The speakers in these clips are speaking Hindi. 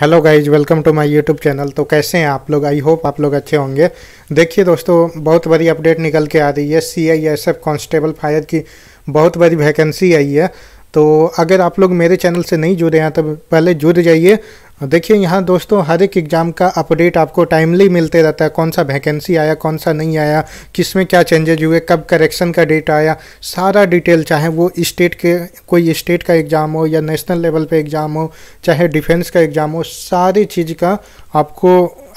hello guys welcome to my YouTube channel तो कैसे हैं आप लोग आई होप आप लोग अच्छे होंगे देखिए दोस्तों बहुत बड़ी अपडेट निकल के आ रही है C I S F constable fire की बहुत बड़ी वैकेंसी आई है तो अगर आप लोग मेरे चैनल से नहीं जुड़े हैं तो पहले जुड़ जाइए देखिए यहाँ दोस्तों हर एक एग्ज़ाम का अपडेट आपको टाइमली मिलते रहता है कौन सा वैकेंसी आया कौन सा नहीं आया किस में क्या चेंजेज हुए कब करेक्शन का डेट आया सारा डिटेल चाहे वो स्टेट के कोई स्टेट का एग्ज़ाम हो या नेशनल लेवल पे एग्ज़ाम हो चाहे डिफेंस का एग्ज़ाम हो सारी चीज़ का आपको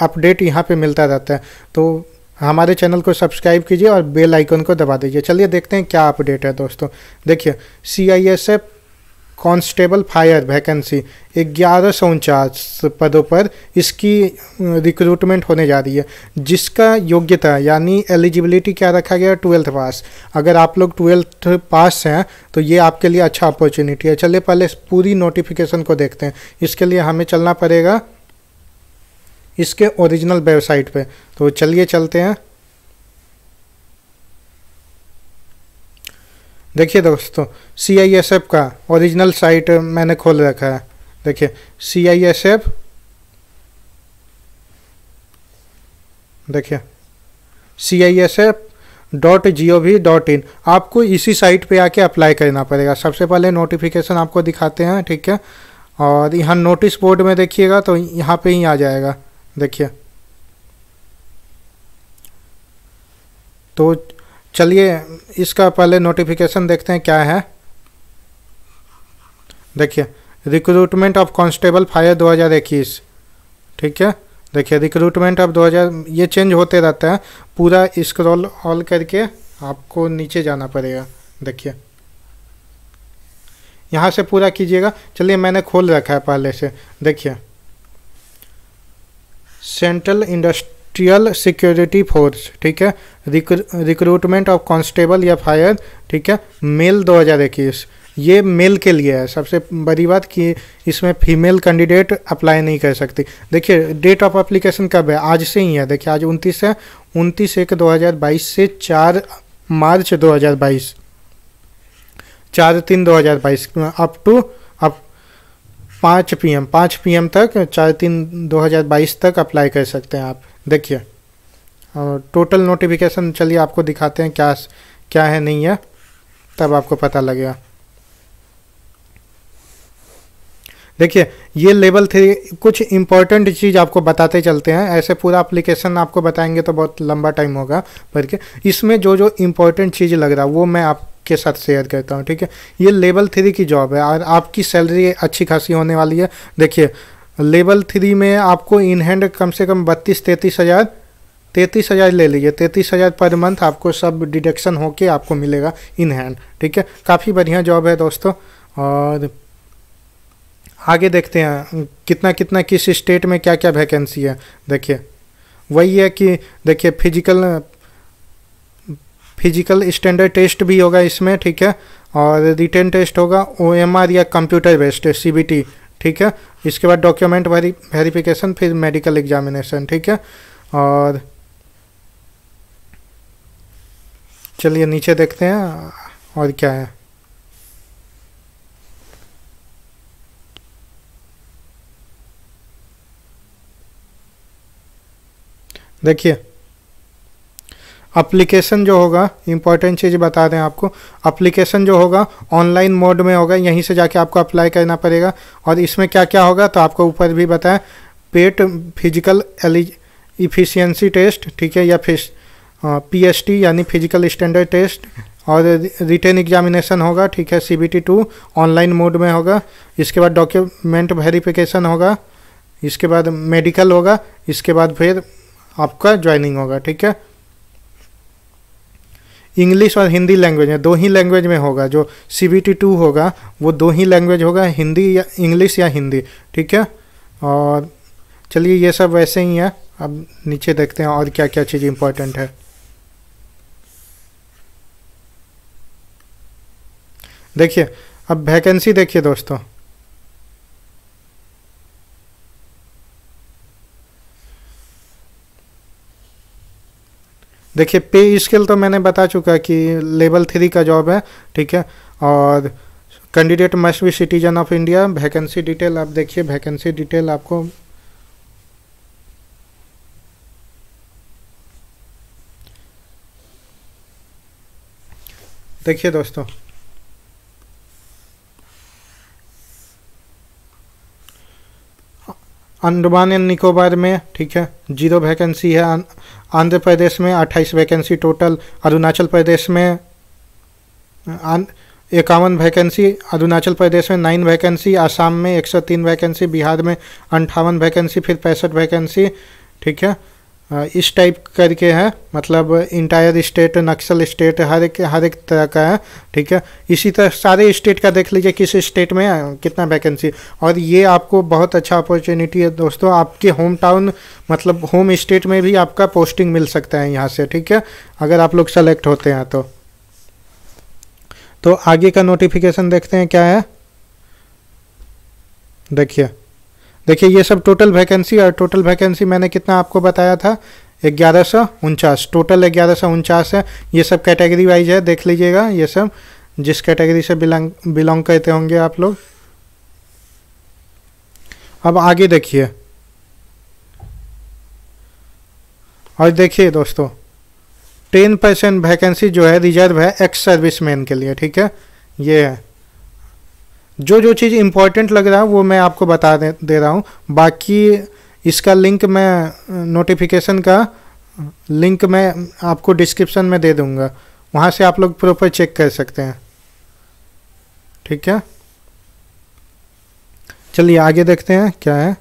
अपडेट यहाँ पर मिलता रहता है तो हमारे चैनल को सब्सक्राइब कीजिए और बेल आइकन को दबा दीजिए चलिए देखते हैं क्या अपडेट है दोस्तों देखिए C I S F constable fire vacancy ग्यारह सौ उनचास पदों पर इसकी रिक्रूटमेंट होने जा रही है जिसका योग्यता यानी एलिजिबिलिटी क्या रखा गया ट्वेल्थ पास अगर आप लोग ट्वेल्थ पास हैं तो ये आपके लिए अच्छा अपॉर्चुनिटी है चलिए पहले पूरी नोटिफिकेशन को देखते हैं इसके लिए हमें चलना पड़ेगा इसके ओरिजिनल वेबसाइट पे तो चलिए चलते हैं देखिए दोस्तों सी आई एस एफ का ओरिजिनल साइट मैंने खोल रखा है देखिए सी आई एस एफ देखिए C I S F dot G O V dot in आपको इसी साइट पे आके अप्लाई करना पड़ेगा सबसे पहले नोटिफिकेशन आपको दिखाते हैं ठीक है और यहाँ नोटिस बोर्ड में देखिएगा तो यहाँ पे ही आ जाएगा देखिए तो चलिए इसका पहले नोटिफिकेशन देखते हैं क्या है देखिए रिक्रूटमेंट ऑफ कांस्टेबल फायर 2021 ठीक है देखिए रिक्रूटमेंट ऑफ 2000 ये चेंज होते रहता है पूरा स्क्रॉल ऑल करके आपको नीचे जाना पड़ेगा देखिए यहाँ से पूरा कीजिएगा चलिए मैंने खोल रखा है पहले से देखिए central indust industrial security force ठीक है रिक्रूटमेंट ऑफ कांस्टेबल या फायर ठीक है मेल 2021 ये मेल के लिए है सबसे बड़ी बात कि इसमें फीमेल कैंडिडेट अप्लाई नहीं कर सकती देखिए डेट ऑफ एप्लीकेशन कब है आज से ही है देखिए आज उनतीस है उनतीस एक 2022 से चार मार्च 2022 चार तीन 2022 अप टू अप पाँच एम पाँच एम तक चार तीन 2022 तक अप्लाई कर सकते हैं आप देखिए टोटल नोटिफिकेशन चलिए आपको दिखाते हैं क्या क्या है नहीं है तब आपको पता लगेगा देखिए ये लेवल थ्री कुछ इंपॉर्टेंट चीज़ आपको बताते चलते हैं ऐसे पूरा एप्लीकेशन आपको बताएंगे तो बहुत लंबा टाइम होगा पर के इसमें जो जो इंपॉर्टेंट चीज़ लग रहा है वो मैं आपके साथ शेयर करता हूँ ठीक है ये लेवल थ्री की जॉब है और आपकी सैलरी अच्छी खासी होने वाली है देखिए लेवल थ्री में आपको इन हैंड कम से कम बत्तीस तैंतीस हज़ार तैंतीस हज़ार ले लीजिए तैंतीस हज़ार पर मंथ आपको सब डिडक्शन होके आपको मिलेगा इन हैंड ठीक है काफ़ी बढ़िया जॉब है दोस्तों और आगे देखते हैं कितना कितना किस स्टेट में क्या क्या वैकेंसी है देखिए वही है कि देखिए फिजिकल फिजिकल स्टैंडर्ड टेस्ट भी होगा इसमें ठीक है और रिटर्न टेस्ट होगा ओ या कंप्यूटर बेस्ड सी ठीक है इसके बाद डॉक्यूमेंट वेरी वेरिफिकेशन फिर मेडिकल एग्जामिनेशन ठीक है और चलिए नीचे देखते हैं और क्या है देखिए अप्लीकेशन जो होगा इंपॉर्टेंट चीज़ बता दें आपको अप्लीकेशन जो होगा ऑनलाइन मोड में होगा यहीं से जाके आपको अप्लाई करना पड़ेगा और इसमें क्या क्या होगा तो आपको ऊपर भी बताएं पेट फिजिकल इफिशियंसी टेस्ट ठीक है या फिर टी यानी फिजिकल स्टैंडर्ड टेस्ट और रिटर्न एग्जामिनेशन होगा ठीक है C B T two online mode में होगा इसके बाद डॉक्यूमेंट वेरिफिकेशन होगा इसके बाद मेडिकल होगा इसके बाद फिर आपका ज्वाइनिंग होगा ठीक है इंग्लिश और हिंदी लैंग्वेज में दो ही लैंग्वेज में होगा जो सी बी टी टू होगा वो दो ही लैंग्वेज होगा हिंदी या इंग्लिश या हिंदी ठीक है और चलिए ये सब वैसे ही है अब नीचे देखते हैं और क्या क्या चीज़ इम्पोर्टेंट है देखिए अब वैकेंसी देखिए दोस्तों देखिए पे स्केल तो मैंने बता चुका कि लेवल थ्री का जॉब है ठीक है और candidate must be citizen of India vacancy detail आप देखिए वैकेंसी डिटेल आपको देखिए दोस्तों अंडमान एंड निकोबार में ठीक है जीरो वैकेंसी है आंध्र प्रदेश में अट्ठाईस वैकेंसी टोटल अरुणाचल प्रदेश में इक्यावन वैकेंसी अरुणाचल प्रदेश में नाइन वैकेंसी आसाम में एक सौ तीन वैकेंसी बिहार में अंठावन वैकेंसी फिर पैंसठ वैकेंसी ठीक है हाँ, इस टाइप करके है मतलब इंटायर स्टेट नक्सल स्टेट हर एक हर एक तरह का है ठीक है इसी तरह सारे स्टेट का देख लीजिए किस स्टेट में कितना वैकेंसी और ये आपको बहुत अच्छा अपॉर्चुनिटी है दोस्तों आपके होम टाउन मतलब होम स्टेट में भी आपका पोस्टिंग मिल सकता है यहाँ से ठीक है अगर आप लोग सेलेक्ट होते हैं तो तो आगे का नोटिफिकेशन देखते हैं क्या है देखिए देखिए ये सब टोटल वैकेंसी और टोटल वैकेंसी मैंने कितना आपको बताया था ग्यारह सौ उनचास टोटल ग्यारह सौ उनचास है ये सब कैटेगरी वाइज है देख लीजिएगा ये सब जिस कैटेगरी से बिलोंग बिलोंग करते होंगे आप लोग अब आगे देखिए और देखिए दोस्तों टेन परसेंट वैकेंसी जो है रिजर्व है एक्स सर्विसमैन के लिए ठीक है ये है जो जो चीज़ इम्पोर्टेंट लग रहा है वो मैं आपको बता दे, दे रहा हूँ बाकी इसका लिंक मैं नोटिफिकेशन का लिंक मैं आपको डिस्क्रिप्शन में दे दूँगा वहाँ से आप लोग प्रॉपर चेक कर सकते हैं ठीक है चलिए आगे देखते हैं क्या है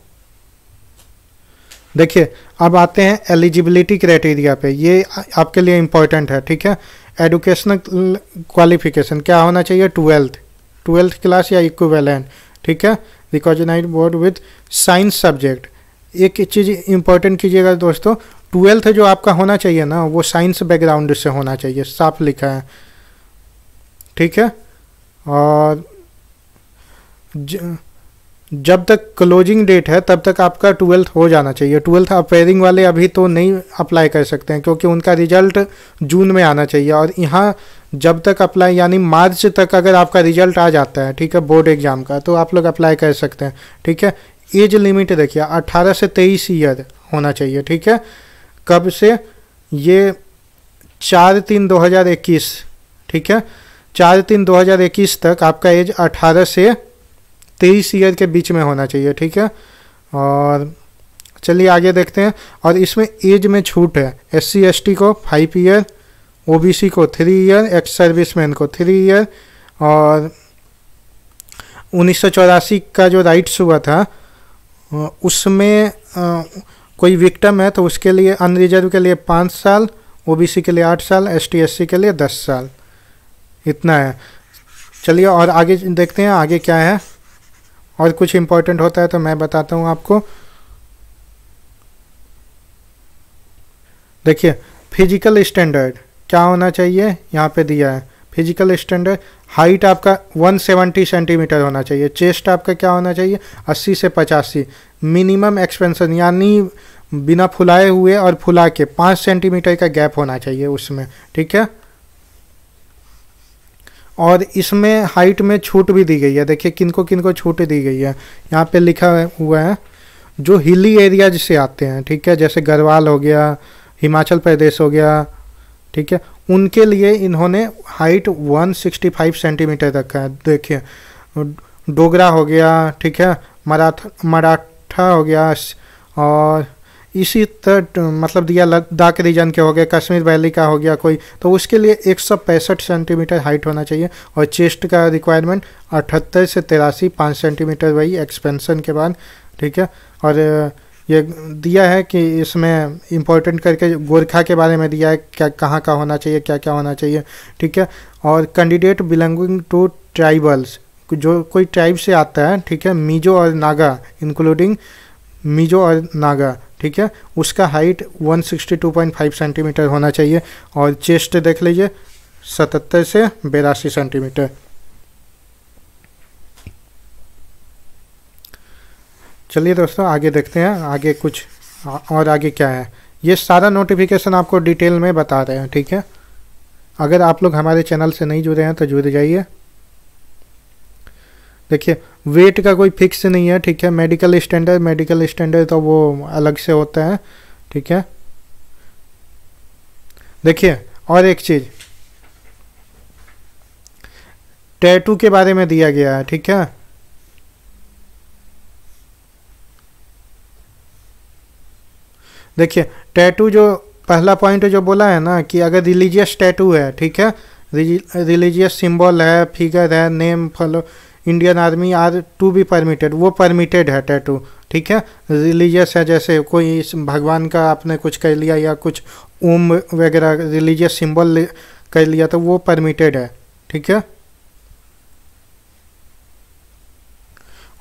देखिए अब आते हैं एलिजिबिलिटी क्राइटेरिया पे ये आपके लिए इम्पोर्टेंट है ठीक है एडुकेशनल क्वालिफिकेशन क्या होना चाहिए ट्वेल्थ ट्वेल्थ क्लास या इक्वेलेंट ठीक है recognise board with science subject एक चीज़ इंपॉर्टेंट कीजिएगा दोस्तों ट्वेल्थ जो आपका होना चाहिए ना वो साइंस बैकग्राउंड से होना चाहिए साफ लिखा है ठीक है और जब तक क्लोजिंग डेट है तब तक आपका ट्वेल्थ हो जाना चाहिए ट्वेल्थ अपेयरिंग वाले अभी तो नहीं अप्लाई कर सकते हैं क्योंकि उनका रिजल्ट जून में आना चाहिए और यहाँ जब तक अप्लाई यानी मार्च तक अगर आपका रिजल्ट आ जाता है ठीक है बोर्ड एग्ज़ाम का तो आप लोग अप्लाई कर सकते हैं ठीक है एज लिमिट देखिए अट्ठारह से तेईस ईयर होना चाहिए ठीक है कब से ये चार तीन दो हज़ार इक्कीस ठीक है चार तीन दो हज़ार इक्कीस तक आपका एज अट्ठारह से तेईस ईयर के बीच में होना चाहिए ठीक है और चलिए आगे देखते हैं और इसमें एज में छूट है एस सी को फाइव ईयर ओबीसी को थ्री ईयर एक्स सर्विसमैन को थ्री ईयर और उन्नीस का जो राइट्स हुआ था उसमें कोई विक्टम है तो उसके लिए अनरिजर्व के लिए पाँच साल ओबीसी के लिए आठ साल एस एससी के लिए दस साल इतना है चलिए और आगे देखते हैं आगे क्या है और कुछ इंपॉर्टेंट होता है तो मैं बताता हूँ आपको देखिए फिजिकल स्टैंडर्ड क्या होना चाहिए यहाँ पे दिया है फिजिकल स्टैंडर्ड हाइट आपका 170 सेंटीमीटर होना चाहिए चेस्ट आपका क्या होना चाहिए 80 से पचासी मिनिमम एक्सपेंसन यानी बिना फुलाए हुए और फुला के पाँच सेंटीमीटर का गैप होना चाहिए उसमें ठीक है और इसमें हाइट में छूट भी दी गई है देखिए किनको किनको छूट दी गई है यहाँ पे लिखा हुआ है जो हिली एरिया जिसे आते हैं ठीक है जैसे गढ़वाल हो गया हिमाचल प्रदेश हो गया ठीक है उनके लिए इन्होंने हाइट 165 सेंटीमीटर रखा है देखिए डोगरा हो गया ठीक है मराठा मराठा हो गया और इसी तरह मतलब दिया लद्दाख के रीजन के हो गया कश्मीर वैली का हो गया कोई तो उसके लिए एक सेंटीमीटर हाइट होना चाहिए और चेस्ट का रिक्वायरमेंट अठहत्तर से तिरासी पाँच सेंटीमीटर वही एक्सपेंसन के बाद ठीक है और ये दिया है कि इसमें इम्पोर्टेंट करके गोरखा के बारे में दिया है क्या कहाँ का होना चाहिए क्या क्या होना चाहिए ठीक है और कैंडिडेट बिलोंगिंग टू ट्राइबल्स जो कोई ट्राइब से आता है ठीक है मिजो और नागा इंक्लूडिंग मिजो और नागा ठीक है उसका हाइट 162.5 सेंटीमीटर होना चाहिए और चेस्ट देख लीजिए सतहत्तर से बेरासी सेंटीमीटर चलिए दोस्तों आगे देखते हैं आगे कुछ और आगे क्या है ये सारा नोटिफिकेशन आपको डिटेल में बता रहे हैं ठीक है अगर आप लोग हमारे चैनल से नहीं जुड़े हैं तो जुड़ जाइए देखिए वेट का कोई फिक्स नहीं है ठीक है मेडिकल स्टैंडर्ड मेडिकल स्टैंडर्ड तो वो अलग से होता है ठीक है देखिए और एक चीज़ टैटू के बारे में दिया गया है ठीक है देखिए टैटू जो पहला पॉइंट जो बोला है ना कि अगर रिलीजियस टैटू है ठीक है रिलीजियस सिंबल है फिगर है name follow Indian army are to be permitted वो परमिटेड है टैटू ठीक है रिलीजियस है जैसे कोई इस भगवान का आपने कुछ कर लिया या कुछ ओम वगैरह रिलीजियस सिंबल कर लिया तो वो परमिटेड है ठीक है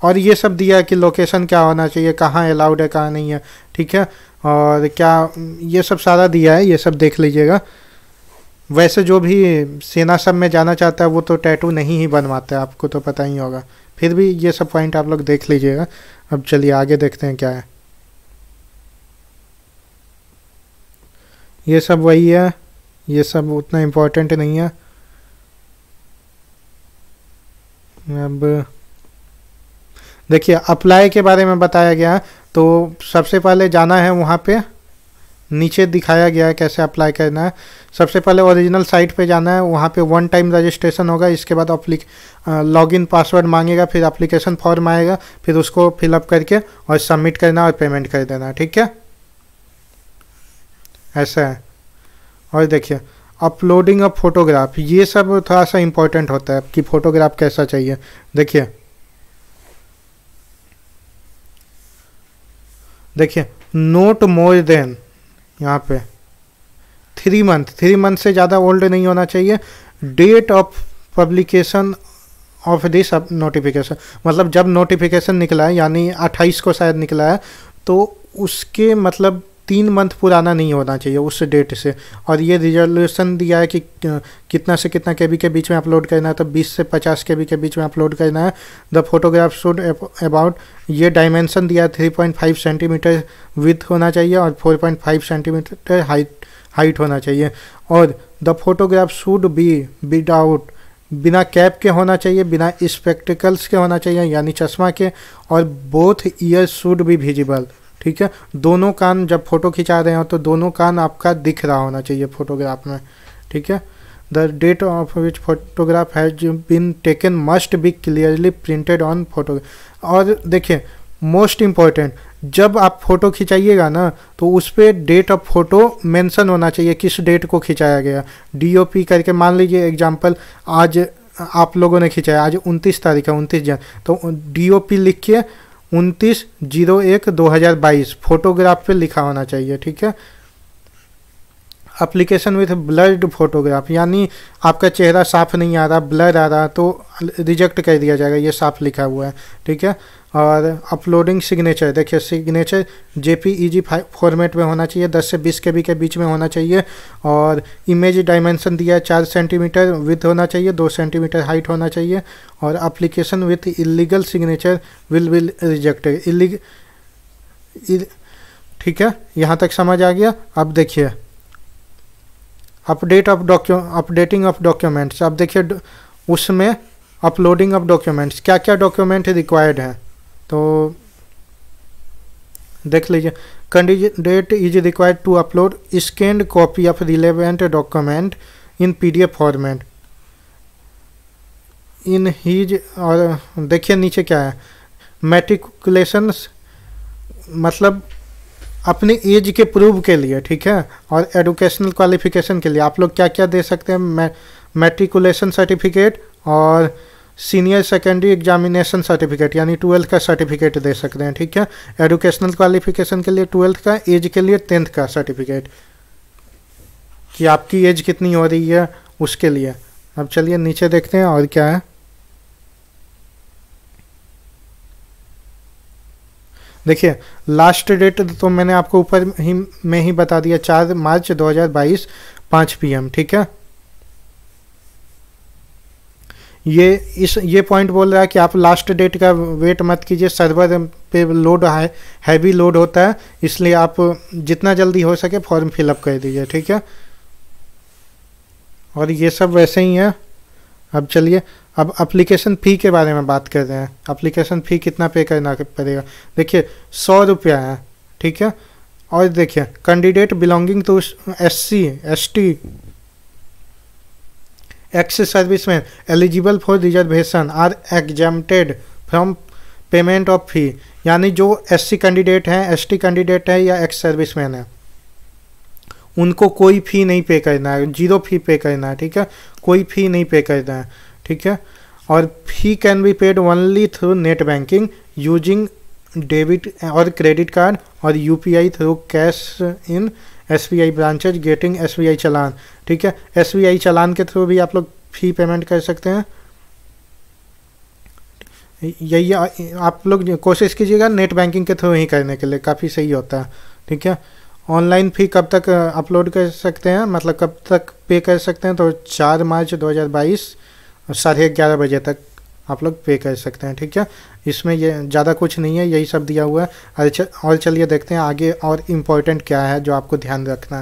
और ये सब दिया कि लोकेशन क्या होना चाहिए कहाँ अलाउड है कहाँ नहीं है ठीक है और क्या ये सब सारा दिया है ये सब देख लीजिएगा वैसे जो भी सेना सब में जाना चाहता है वो तो टैटू नहीं ही बनवाता है आपको तो पता ही होगा फिर भी ये सब पॉइंट आप लोग देख लीजिएगा अब चलिए आगे देखते हैं क्या है ये सब वही है ये सब उतना इम्पोर्टेंट नहीं है अब देखिए अप्लाई के बारे में बताया गया तो सबसे पहले जाना है वहाँ पे नीचे दिखाया गया है कैसे अप्लाई करना है सबसे पहले ओरिजिनल साइट पे जाना है वहाँ पे वन टाइम रजिस्ट्रेशन होगा इसके बाद अप्लिक लॉगिन पासवर्ड मांगेगा फिर अप्लीकेशन फॉर्म आएगा फिर उसको फिलअप करके और सबमिट करना और पेमेंट कर देना ठीक है ऐसा है और देखिए अपलोडिंग अ फोटोग्राफ ये सब थोड़ा सा इम्पोर्टेंट होता है कि फ़ोटोग्राफ कैसा चाहिए देखिए देखिए नोट मोर देन यहाँ पे थ्री मंथ थ्री मंथ से ज़्यादा ओल्ड नहीं होना चाहिए date of publication of this notification मतलब जब नोटिफिकेशन निकला है यानी 28 को शायद निकला है तो उसके मतलब तीन मंथ पुराना नहीं होना चाहिए उस डेट से और ये रिजोल्यूशन दिया है कि कितना से कितना के के बीच में अपलोड करना है तो 20 से 50 के के बीच में अपलोड करना है द फोटोग्राफ शुड अबाउट ये डायमेंशन दिया है फाइव सेंटीमीटर विथ होना चाहिए और फाइव सेंटीमीटर हाइट हाइट होना चाहिए और the photograph should be out बिना कैप के होना चाहिए बिना स्पेक्टिकल्स के होना चाहिए यानी चश्मा के और both ear should be visible ठीक है दोनों कान जब फ़ोटो खिंचा रहे हो तो दोनों कान आपका दिख रहा होना चाहिए फोटोग्राफ में ठीक है the date of which photograph has been taken must be clearly printed on photo और देखिए मोस्ट इम्पॉर्टेंट जब आप फ़ोटो खिंचाइएगा ना तो उस पर डेट ऑफ फोटो मेंशन होना चाहिए किस डेट को खिंचाया गया डीओपी करके मान लीजिए एग्जांपल आज आप लोगों ने खिंचाया आज 29 तारीख है 29 जन तो डीओपी लिख के उनतीस जीरो एक दो हज़ार बाईस फोटोग्राफ पे लिखा होना चाहिए ठीक है अप्लीकेशन विथ ब्लर्ड फोटोग्राफ यानी आपका चेहरा साफ नहीं आ रहा ब्लर आ रहा तो रिजेक्ट कर दिया जाएगा ये साफ लिखा हुआ है ठीक है और अपलोडिंग सिग्नेचर देखिए signature J P E G format में होना चाहिए 10 से 20 के बी के बीच में होना चाहिए और इमेज डायमेंशन दिया है चार सेंटीमीटर विथ होना चाहिए दो सेंटीमीटर हाइट होना चाहिए और application with illegal signature will will rejected illeg ठीक है यहाँ तक समझ आ गया अब देखिए update of docu updating of documents आप देखिए उसमें अपलोडिंग ऑफ डॉक्यूमेंट्स क्या क्या डॉक्यूमेंट रिक्वायर्ड हैं तो देख लीजिए candidate is required to upload scanned copy of relevant document in PDF format in his और देखिए नीचे क्या है मेट्रिकुलेशन मतलब अपने एज के प्रूव के लिए ठीक है और एडुकेशनल क्वालिफिकेशन के लिए आप लोग क्या क्या दे सकते हैं मेट्रिकुलेशन सर्टिफिकेट और सीनियर सेकेंडरी एग्जामिनेशन सर्टिफिकेट यानी ट्वेल्थ का सर्टिफिकेट दे सकते हैं ठीक है एडुकेशनल क्वालिफिकेशन के लिए ट्वेल्थ का एज के लिए टेंथ का सर्टिफिकेट कि आपकी एज कितनी हो रही है उसके लिए अब चलिए नीचे देखते हैं और क्या है देखिए लास्ट डेट तो, तो मैंने आपको ऊपर ही में ही बता दिया चार मार्च 2022 5 पी ठीक है ये इस ये पॉइंट बोल रहा है कि आप लास्ट डेट का वेट मत कीजिए सर्वर पे लोड है हैवी लोड होता है इसलिए आप जितना जल्दी हो सके फॉर्म फिलअप कर दीजिए ठीक है और ये सब वैसे ही है अब चलिए अब अप्लीकेशन फ़ी के बारे में बात कर रहे हैं अप्लीकेशन फ़ी कितना पे करना पड़ेगा देखिए सौ रुपया है ठीक है और देखिए candidate belonging to S C S T ex servicemen eligible for reservation are exempted from payment of fee यानी जो एससी कैंडिडेट हैं एसटी कैंडिडेट है या एक्स सर्विसमैन है उनको कोई फ़ी नहीं पे करना है जीरो फी पे करना है ठीक है कोई फ़ी नहीं पे करना है ठीक है और fee can be paid only through net banking using debit और क्रेडिट कार्ड और you through cash in S B I branches getting S B I challan ठीक है एस बी आई चलान के थ्रू भी आप लोग फ़ी पेमेंट कर सकते हैं यही आप लोग कोशिश कीजिएगा नेट बैंकिंग के थ्रू ही करने के लिए काफ़ी सही होता है ठीक है ऑनलाइन फी कब तक अपलोड कर सकते हैं मतलब कब तक पे कर सकते हैं तो चार मार्च 2022 साढ़े ग्यारह बजे तक आप लोग पे कर सकते हैं ठीक है इसमें ये ज़्यादा कुछ नहीं है यही सब दिया हुआ है और चलिए देखते हैं आगे और इम्पोर्टेंट क्या है जो आपको ध्यान रखना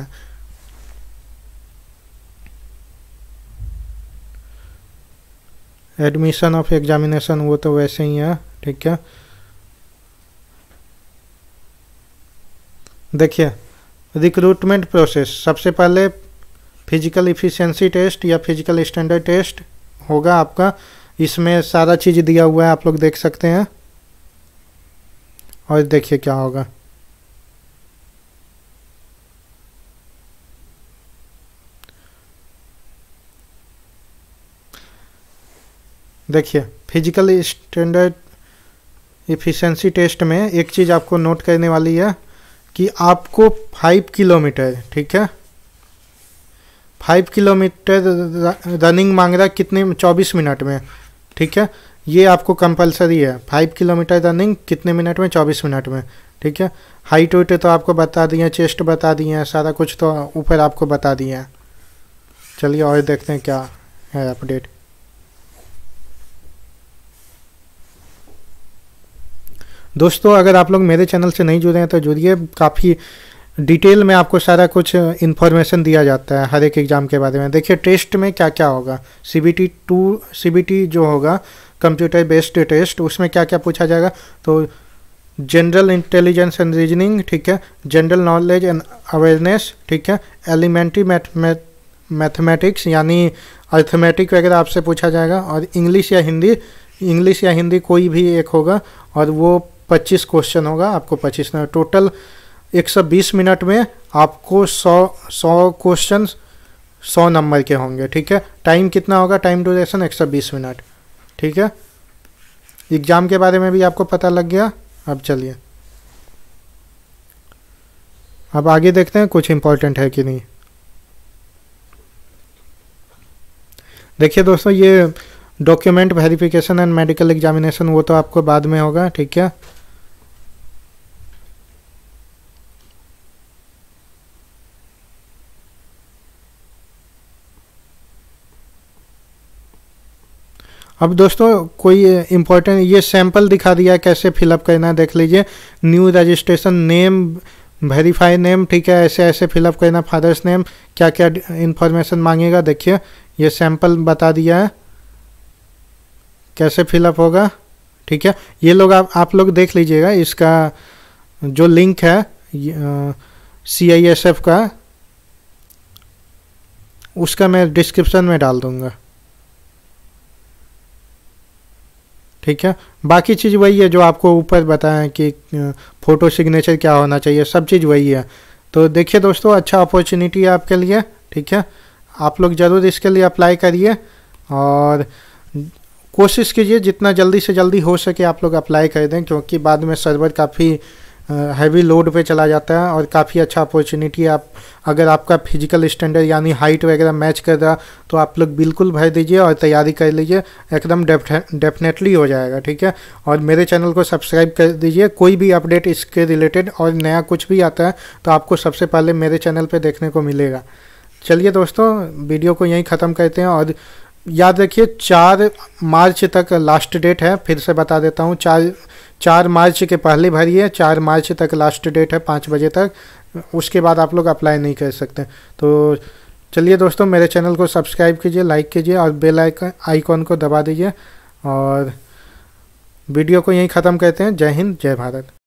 है एडमिशन ऑफ एग्जामिनेशन वो तो वैसे ही है ठीक है देखिए रिक्रूटमेंट प्रोसेस सबसे पहले फिजिकल इफिशियंसी टेस्ट या फिजिकल स्टैंडर्ड टेस्ट होगा आपका इसमें सारा चीज़ दिया हुआ है आप लोग देख सकते हैं और देखिए क्या होगा देखिए फिजिकल स्टैंडर्ड इफिशेंसी टेस्ट में एक चीज़ आपको नोट करने वाली है कि आपको फाइव किलोमीटर ठीक है फाइव किलोमीटर रनिंग मांग रहा है कितने चौबीस मिनट में ठीक है ये आपको कंपलसरी है फाइव किलोमीटर रनिंग कितने मिनट में चौबीस मिनट में ठीक है हाइट वाइट तो आपको बता दिए चेस्ट बता दिए हैं सारा कुछ तो ऊपर आपको बता दिए हैं चलिए और देखते हैं क्या है अपडेट दोस्तों अगर आप लोग मेरे चैनल से नहीं जुड़े हैं तो जुड़िए काफ़ी डिटेल में आपको सारा कुछ इन्फॉर्मेशन दिया जाता है हर एक एग्ज़ाम के बारे में देखिए टेस्ट में क्या क्या होगा C B T two C B T जो होगा कंप्यूटर बेस्ड टेस्ट उसमें क्या क्या पूछा जाएगा तो जनरल इंटेलिजेंस एंड रीजनिंग ठीक है जनरल नॉलेज एंड अवेयरनेस ठीक है एलिमेंट्री मैथमेटिक्स यानी अर्थमेटिक वगैरह आपसे पूछा जाएगा और इंग्लिश या हिंदी इंग्लिश या हिंदी कोई भी एक होगा और वो 25 क्वेश्चन होगा आपको 25 ना टोटल 120 मिनट में आपको 100 100 क्वेश्चन 100 नंबर के होंगे ठीक है टाइम कितना होगा टाइम ड्यूरेशन 120 मिनट ठीक है एग्ज़ाम के बारे में भी आपको पता लग गया अब चलिए अब आगे देखते हैं कुछ इंपॉर्टेंट है कि नहीं देखिए दोस्तों ये document verification and medical examination वो तो आपको बाद में होगा ठीक है अब दोस्तों कोई इम्पोर्टेंट ये सैंपल दिखा दिया कैसे फिलअप करना है देख लीजिए new registration name verify name ठीक है ऐसे ऐसे फिलअप करना फादर्स नेम क्या क्या इन्फॉर्मेशन मांगेगा देखिए ये सैंपल बता दिया है कैसे फिलअप होगा ठीक है ये लोग आप आप लोग देख लीजिएगा इसका जो लिंक है सी आई एस एफ का उसका मैं डिस्क्रिप्शन में डाल दूंगा ठीक है बाकी चीज़ वही है जो आपको ऊपर बताएं कि फ़ोटो सिग्नेचर क्या होना चाहिए सब चीज़ वही है तो देखिए दोस्तों अच्छा अपॉर्चुनिटी है आपके लिए ठीक है आप लोग ज़रूर इसके लिए अप्लाई करिए और कोशिश कीजिए जितना जल्दी से जल्दी हो सके आप लोग अप्लाई कर दें क्योंकि बाद में सर्वर काफ़ी हैवी लोड पे चला जाता है और काफ़ी अच्छा अपॉर्चुनिटी है आप अगर आपका फिजिकल स्टैंडर्ड यानी हाइट वगैरह मैच कर रहा तो आप लोग बिल्कुल भर दीजिए और तैयारी कर लीजिए एकदम डेफिनेटली हो जाएगा ठीक है और मेरे चैनल को सब्सक्राइब कर दीजिए कोई भी अपडेट इसके रिलेटेड और नया कुछ भी आता है तो आपको सबसे पहले मेरे चैनल पर देखने को मिलेगा चलिए दोस्तों वीडियो को यहीं ख़त्म करते हैं और याद रखिए चार मार्च तक लास्ट डेट है फिर से बता देता हूँ चार चार मार्च के पहले भरिए चार मार्च तक लास्ट डेट है पाँच बजे तक उसके बाद आप लोग अप्लाई नहीं कर सकते तो चलिए दोस्तों मेरे चैनल को सब्सक्राइब कीजिए लाइक कीजिए और बेल आइकन आइकॉन को दबा दीजिए और वीडियो को यहीं ख़त्म करते हैं जय हिंद जय भारत